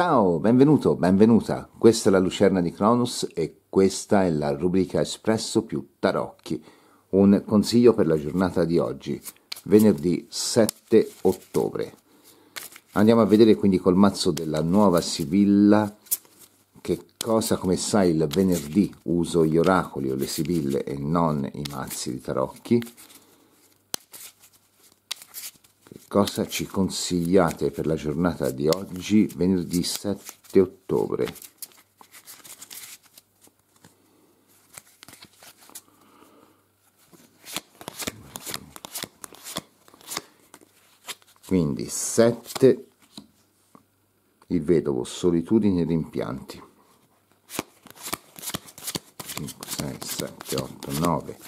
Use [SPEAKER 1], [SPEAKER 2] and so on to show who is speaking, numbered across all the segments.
[SPEAKER 1] Ciao, benvenuto, benvenuta. Questa è la Lucerna di Cronus e questa è la rubrica Espresso più Tarocchi. Un consiglio per la giornata di oggi, venerdì 7 ottobre. Andiamo a vedere quindi col mazzo della nuova Sibilla che cosa, come sai, il venerdì uso gli oracoli o le sibille e non i mazzi di tarocchi cosa ci consigliate per la giornata di oggi, venerdì 7 ottobre? Quindi 7 il vedovo, solitudine e rimpianti. 5, 6, 7, 8, 9,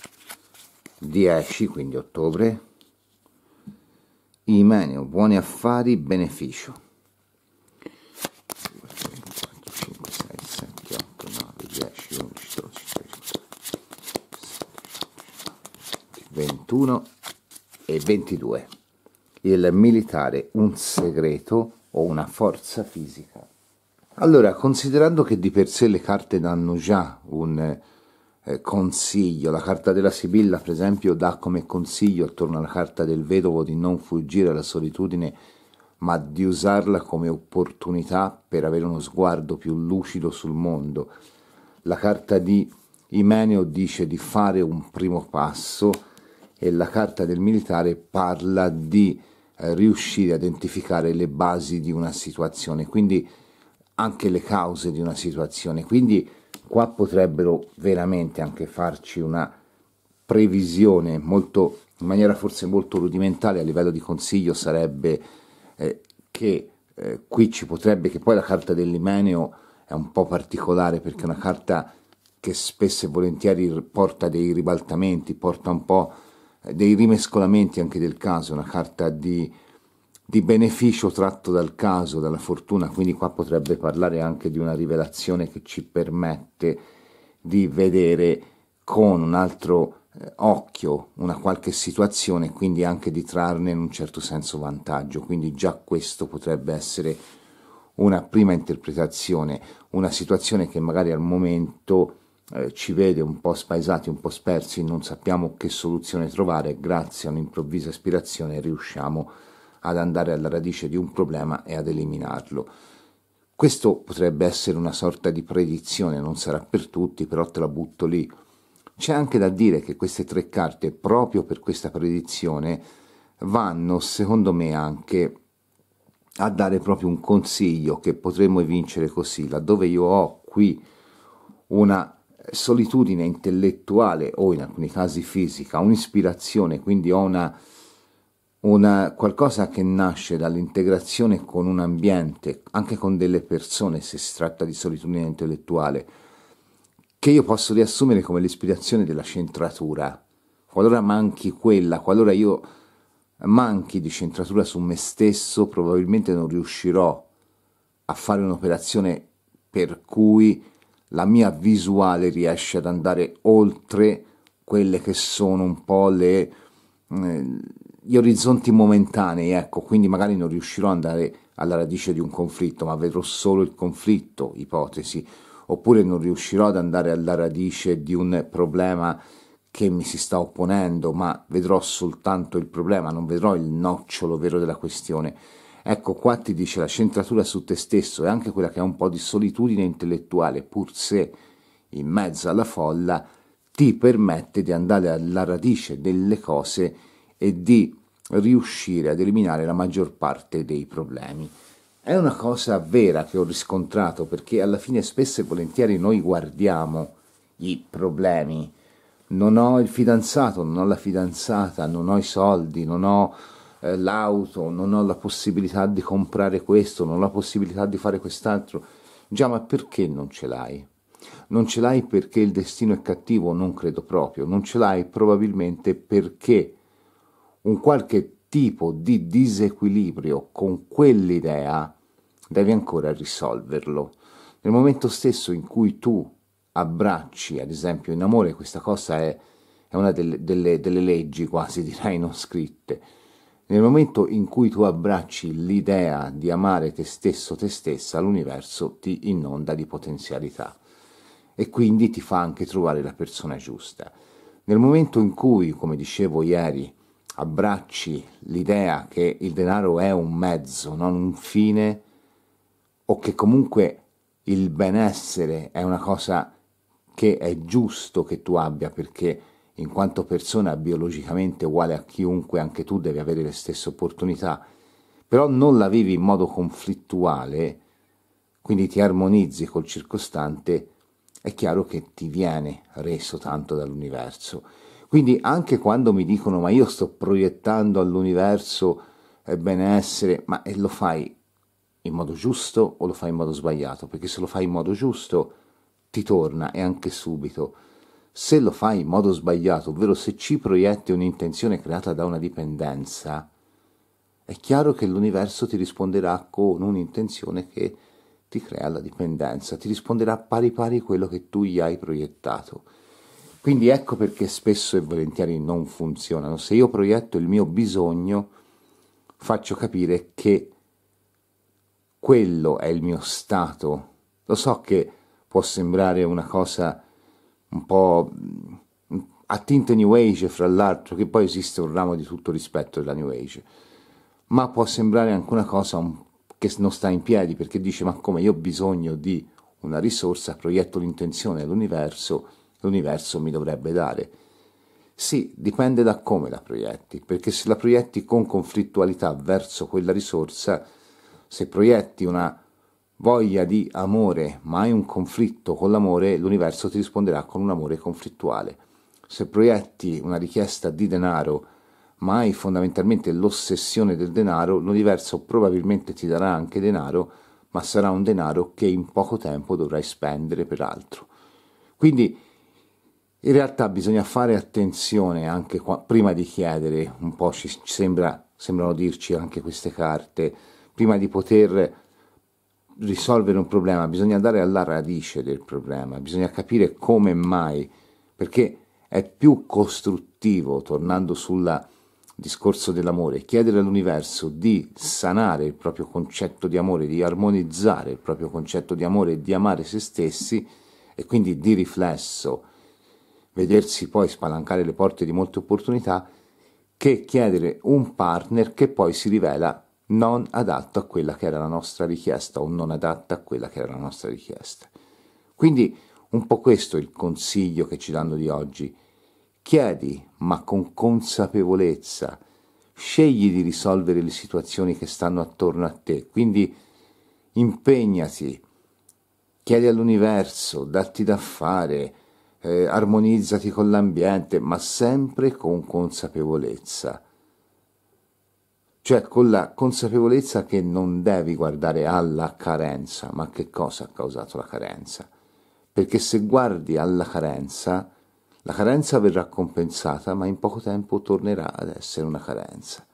[SPEAKER 1] 10, quindi ottobre, Imeneo, buoni affari, beneficio. 4, 5, 6, 7, 8, 9, 10, 11, 12, 13, 21 e 22. Il militare, un segreto o una forza fisica. Allora, considerando che di per sé le carte danno già un eh, consiglio. La carta della Sibilla, per esempio, dà come consiglio attorno alla carta del vedovo di non fuggire alla solitudine, ma di usarla come opportunità per avere uno sguardo più lucido sul mondo. La carta di Imeneo dice di fare un primo passo e la carta del militare parla di eh, riuscire a identificare le basi di una situazione, quindi anche le cause di una situazione. Quindi qua potrebbero veramente anche farci una previsione molto, in maniera forse molto rudimentale a livello di consiglio sarebbe eh, che eh, qui ci potrebbe che poi la carta dell'imeneo è un po' particolare perché è una carta che spesso e volentieri porta dei ribaltamenti, porta un po' eh, dei rimescolamenti anche del caso, una carta di di beneficio tratto dal caso, dalla fortuna, quindi qua potrebbe parlare anche di una rivelazione che ci permette di vedere con un altro eh, occhio una qualche situazione, quindi anche di trarne in un certo senso vantaggio, quindi già questo potrebbe essere una prima interpretazione, una situazione che magari al momento eh, ci vede un po' spaesati, un po' spersi, non sappiamo che soluzione trovare, grazie a un'improvvisa ispirazione riusciamo a ad andare alla radice di un problema e ad eliminarlo. Questo potrebbe essere una sorta di predizione, non sarà per tutti, però te la butto lì. C'è anche da dire che queste tre carte, proprio per questa predizione, vanno, secondo me, anche a dare proprio un consiglio che potremmo evincere così, laddove io ho qui una solitudine intellettuale o in alcuni casi fisica, un'ispirazione, quindi ho una una, qualcosa che nasce dall'integrazione con un ambiente, anche con delle persone, se si tratta di solitudine intellettuale, che io posso riassumere come l'ispirazione della centratura. Qualora manchi quella, qualora io manchi di centratura su me stesso, probabilmente non riuscirò a fare un'operazione per cui la mia visuale riesce ad andare oltre quelle che sono un po' le, eh, gli orizzonti momentanei, ecco, quindi magari non riuscirò ad andare alla radice di un conflitto, ma vedrò solo il conflitto, ipotesi, oppure non riuscirò ad andare alla radice di un problema che mi si sta opponendo, ma vedrò soltanto il problema, non vedrò il nocciolo vero della questione. Ecco, qua ti dice la centratura su te stesso e anche quella che è un po' di solitudine intellettuale, pur se in mezzo alla folla, ti permette di andare alla radice delle cose e di riuscire ad eliminare la maggior parte dei problemi. È una cosa vera che ho riscontrato perché alla fine spesso e volentieri noi guardiamo i problemi. Non ho il fidanzato, non ho la fidanzata, non ho i soldi, non ho eh, l'auto, non ho la possibilità di comprare questo, non ho la possibilità di fare quest'altro. Già, ma perché non ce l'hai? Non ce l'hai perché il destino è cattivo? Non credo proprio. Non ce l'hai probabilmente perché un qualche tipo di disequilibrio con quell'idea, devi ancora risolverlo. Nel momento stesso in cui tu abbracci, ad esempio in amore, questa cosa è, è una delle, delle, delle leggi quasi direi non scritte, nel momento in cui tu abbracci l'idea di amare te stesso, te stessa, l'universo ti inonda di potenzialità e quindi ti fa anche trovare la persona giusta. Nel momento in cui, come dicevo ieri, abbracci l'idea che il denaro è un mezzo, non un fine, o che comunque il benessere è una cosa che è giusto che tu abbia perché in quanto persona biologicamente uguale a chiunque, anche tu devi avere le stesse opportunità, però non la vivi in modo conflittuale, quindi ti armonizzi col circostante, è chiaro che ti viene reso tanto dall'universo quindi anche quando mi dicono ma io sto proiettando all'universo il benessere, ma lo fai in modo giusto o lo fai in modo sbagliato? Perché se lo fai in modo giusto ti torna e anche subito. Se lo fai in modo sbagliato, ovvero se ci proietti un'intenzione creata da una dipendenza, è chiaro che l'universo ti risponderà con un'intenzione che ti crea la dipendenza, ti risponderà pari pari quello che tu gli hai proiettato. Quindi ecco perché spesso e volentieri non funzionano. Se io proietto il mio bisogno, faccio capire che quello è il mio stato. Lo so che può sembrare una cosa un po' a tinta New Age, fra l'altro, che poi esiste un ramo di tutto rispetto della New Age, ma può sembrare anche una cosa che non sta in piedi perché dice: Ma come io ho bisogno di una risorsa, proietto l'intenzione all'universo l'universo mi dovrebbe dare. Sì, dipende da come la proietti, perché se la proietti con conflittualità verso quella risorsa, se proietti una voglia di amore, ma hai un conflitto con l'amore, l'universo ti risponderà con un amore conflittuale. Se proietti una richiesta di denaro, ma hai fondamentalmente l'ossessione del denaro, l'universo probabilmente ti darà anche denaro, ma sarà un denaro che in poco tempo dovrai spendere per altro. Quindi in realtà bisogna fare attenzione anche qua, prima di chiedere, un po' ci, sembra, sembrano dirci anche queste carte, prima di poter risolvere un problema bisogna andare alla radice del problema, bisogna capire come mai, perché è più costruttivo, tornando sul discorso dell'amore, chiedere all'universo di sanare il proprio concetto di amore, di armonizzare il proprio concetto di amore e di amare se stessi e quindi di riflesso vedersi poi spalancare le porte di molte opportunità, che chiedere un partner che poi si rivela non adatto a quella che era la nostra richiesta o non adatta a quella che era la nostra richiesta. Quindi un po' questo è il consiglio che ci danno di oggi. Chiedi, ma con consapevolezza, scegli di risolvere le situazioni che stanno attorno a te, quindi impegnati, chiedi all'universo, datti da fare, eh, armonizzati con l'ambiente, ma sempre con consapevolezza. Cioè con la consapevolezza che non devi guardare alla carenza, ma che cosa ha causato la carenza. Perché se guardi alla carenza, la carenza verrà compensata, ma in poco tempo tornerà ad essere una carenza.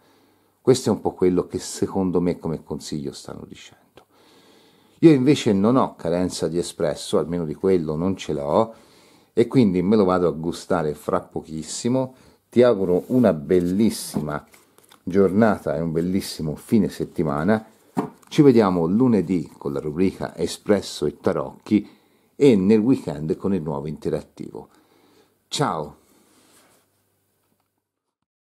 [SPEAKER 1] Questo è un po' quello che secondo me come consiglio stanno dicendo. Io invece non ho carenza di espresso, almeno di quello non ce l'ho, e quindi me lo vado a gustare fra pochissimo. Ti auguro una bellissima giornata e un bellissimo fine settimana. Ci vediamo lunedì con la rubrica Espresso e Tarocchi e nel weekend con il nuovo interattivo. Ciao!